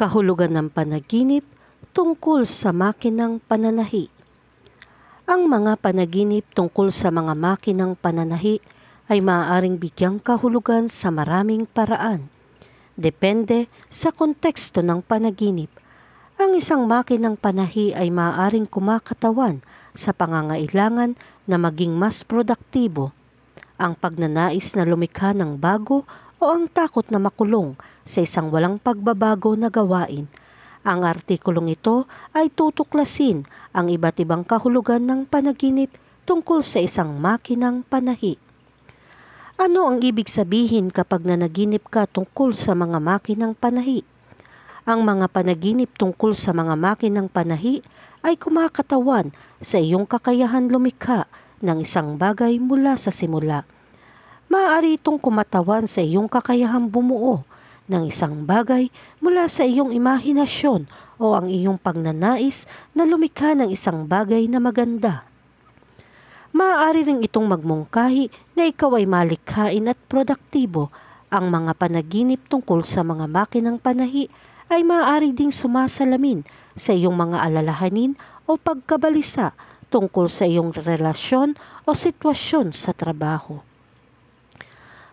Kahulugan ng panaginip tungkol sa makinang pananahi. Ang mga panaginip tungkol sa mga makinang pananahi ay maaaring bigyang kahulugan sa maraming paraan. Depende sa konteksto ng panaginip. Ang isang makinang panahi ay maaaring kumakatawan sa pangangailangan na maging mas produktibo. Ang pagnanais na lumikha ng bago o ang takot na makulong sa isang walang pagbabago na gawain. Ang artikulong ito ay tutuklasin ang iba't ibang kahulugan ng panaginip tungkol sa isang makinang panahi. Ano ang ibig sabihin kapag nanaginip ka tungkol sa mga makinang panahi? Ang mga panaginip tungkol sa mga makinang panahi ay kumakatawan sa iyong kakayahan lumikha ng isang bagay mula sa simula maaari itong kumatawan sa iyong kakayahang bumuo ng isang bagay mula sa iyong imahinasyon o ang iyong pagnanais na lumikha ng isang bagay na maganda. Maaari rin itong magmungkahi na ikaw ay malikhain at produktibo. Ang mga panaginip tungkol sa mga makinang panahi ay maaari ding sumasalamin sa iyong mga alalahanin o pagkabalisa tungkol sa iyong relasyon o sitwasyon sa trabaho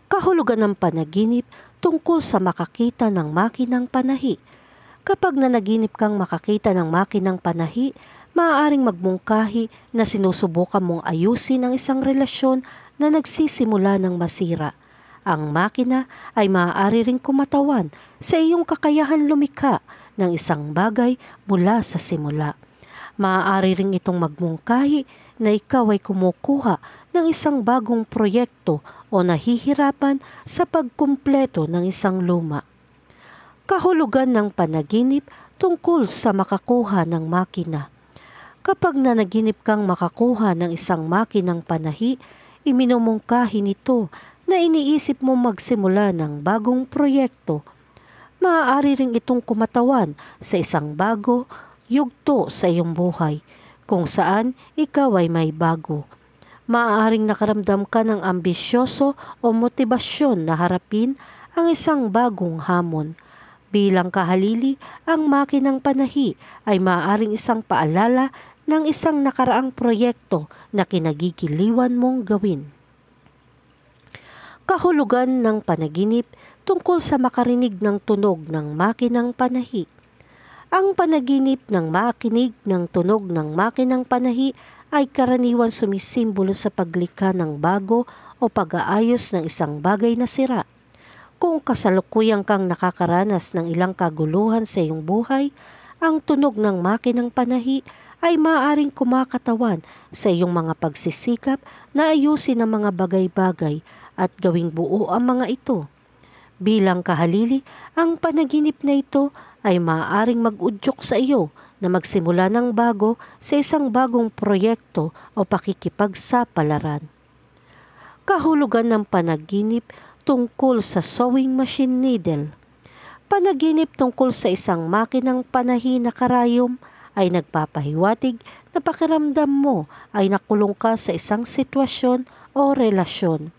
kahulugan ng panaginip tungkol sa makakita ng makinang panahi. Kapag nanaginip kang makakita ng makinang panahi, maaaring magmungkahi na sinusubukan mong ayusin ang isang relasyon na nagsisimula ng masira. Ang makina ay maaari ring kumatawan sa iyong kakayahan lumika ng isang bagay mula sa simula. Maaari ring itong magmungkahi na ikaw ay kumukuha ng isang bagong proyekto o nahihirapan sa pagkumpleto ng isang luma. Kahulugan ng panaginip tungkol sa makakuha ng makina. Kapag nanaginip kang makakuha ng isang makinang panahi, iminumungkahin nito na iniisip mo magsimula ng bagong proyekto. Maaari ring itong kumatawan sa isang bago, yugto sa iyong buhay, kung saan ikaw ay may bago maaaring nakaramdam ka ng ambisyoso o motibasyon na harapin ang isang bagong hamon. Bilang kahalili, ang makinang panahi ay maaaring isang paalala ng isang nakaraang proyekto na kinagigiliwan mong gawin. Kahulugan ng panaginip tungkol sa makarinig ng tunog ng makinang panahi. Ang panaginip ng makinig ng tunog ng makinang panahi ay karaniwan sumisimbolo sa paglikha ng bago o pag-aayos ng isang bagay na sira. Kung kasalukuyang kang nakakaranas ng ilang kaguluhan sa iyong buhay, ang tunog ng makinang panahi ay maaring kumakatawan sa iyong mga pagsisikap na ayusin ang mga bagay-bagay at gawing buo ang mga ito. Bilang kahalili, ang panaginip na ito ay maaaring magudyok sa iyo na magsimula ng bago sa isang bagong proyekto o pakikipagsapalaran. Kahulugan ng panaginip tungkol sa sewing machine needle. Panaginip tungkol sa isang makinang panahi na karayom ay nagpapahiwatig na pakiramdam mo ay nakulong ka sa isang sitwasyon o relasyon.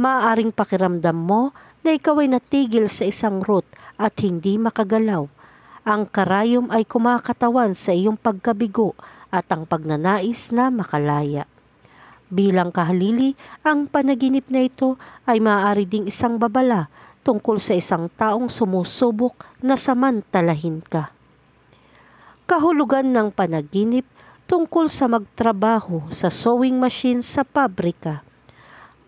Maaring pakiramdam mo na ikaw ay natigil sa isang route at hindi makagalaw ang karayom ay kumakatawan sa iyong pagkabigo at ang pagnanais na makalaya. Bilang kahalili, ang panaginip na ito ay maaari ding isang babala tungkol sa isang taong sumusubok na samantalahin ka. Kahulugan ng panaginip tungkol sa magtrabaho sa sewing machine sa pabrika.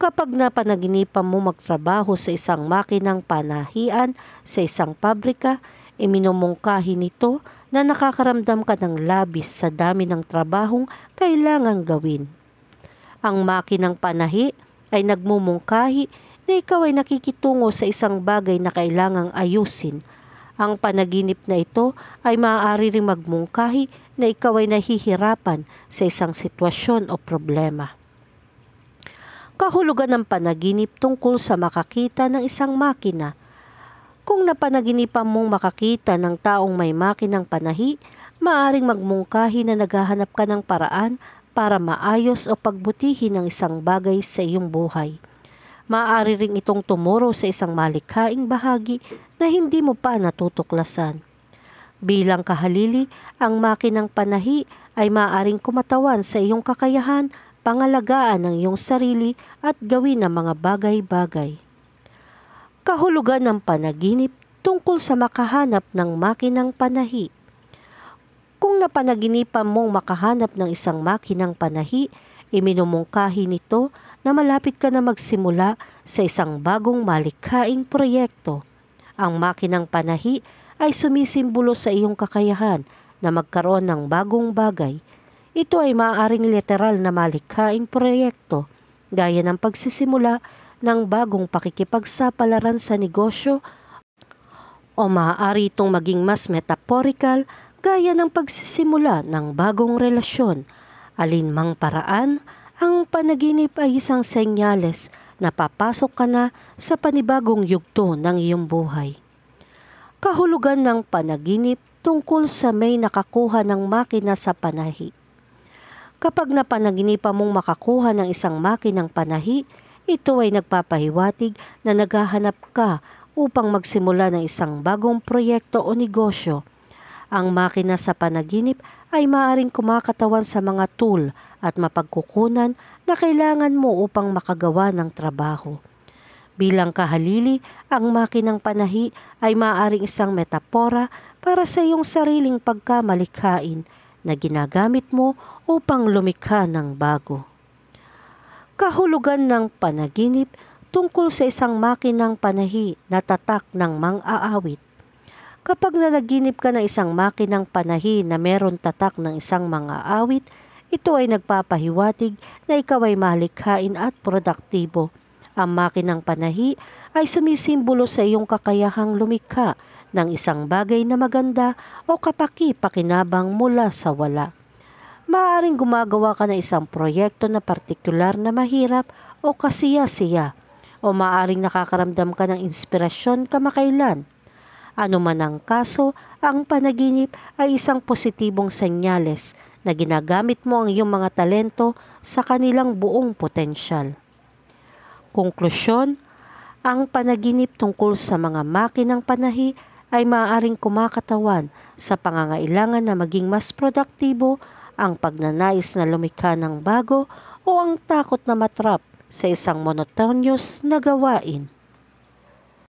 Kapag napanaginipan mo magtrabaho sa isang makinang panahian sa isang pabrika, Iminumungkahi nito na nakakaramdam ka ng labis sa dami ng trabahong kailangang gawin. Ang makinang panahi ay nagmumungkahi na ikaw ay nakikitungo sa isang bagay na kailangang ayusin. Ang panaginip na ito ay maaari ring magmungkahi na ikaw ay nahihirapan sa isang sitwasyon o problema kahulugan ng panaginip tungkol sa makakita ng isang makina kung napanaginipan mong makakita ng taong may makinang panahi, maaring magmungkahi na naghahanap ka ng paraan para maayos o pagbutihin ang isang bagay sa iyong buhay. Maaari ring itong tumuro sa isang malikhaing bahagi na hindi mo pa natutuklasan. Bilang kahalili, ang makinang panahi ay maaring kumatawan sa iyong kakayahan, pangalagaan ng iyong sarili at gawin ang mga bagay-bagay kahulugan ng panaginip tungkol sa makahanap ng makinang panahi. Kung napanaginipan mong makahanap ng isang makinang panahi, iminumungkahi nito na malapit ka na magsimula sa isang bagong malikhaing proyekto. Ang makinang panahi ay sumisimbolo sa iyong kakayahan na magkaroon ng bagong bagay. Ito ay maaaring literal na malikhaing proyekto, gaya ng pagsisimula ng bagong pakikipagsapalaran sa negosyo o maaari itong maging mas metaphorical gaya ng pagsisimula ng bagong relasyon. Alinmang paraan, ang panaginip ay isang senyales na papasok ka na sa panibagong yugto ng iyong buhay. Kahulugan ng panaginip tungkol sa may nakakuha ng makina sa panahi. Kapag napanaginipan mong makakuha ng isang makinang panahi, ito ay nagpapahiwatig na naghahanap ka upang magsimula ng isang bagong proyekto o negosyo. Ang makina sa panaginip ay maaaring kumakatawan sa mga tool at mapagkukunan na kailangan mo upang makagawa ng trabaho. Bilang kahalili, ang makinang panahi ay maaaring isang metapora para sa iyong sariling pagkamalikhain na ginagamit mo upang lumikha ng bago kahulugan ng panaginip tungkol sa isang makinang panahi na tatak ng mang-aawit. Kapag nanaginip ka ng isang makinang panahi na meron tatak ng isang mang-aawit, ito ay nagpapahiwatig na ikaw ay malikhain at produktibo. Ang makinang panahi ay sumisimbolo sa iyong kakayahang lumikha ng isang bagay na maganda o kapaki-pakinabang mula sa wala maaaring gumagawa ka ng isang proyekto na partikular na mahirap o kasiya-siya o maaaring nakakaramdam ka ng inspirasyon kamakailan. Ano man ang kaso, ang panaginip ay isang positibong senyales na ginagamit mo ang iyong mga talento sa kanilang buong potensyal. Konklusyon, ang panaginip tungkol sa mga makinang panahi ay maaaring kumakatawan sa pangangailangan na maging mas produktibo ang pagnanais na lumikha ng bago o ang takot na matrap sa isang monotonous na gawain.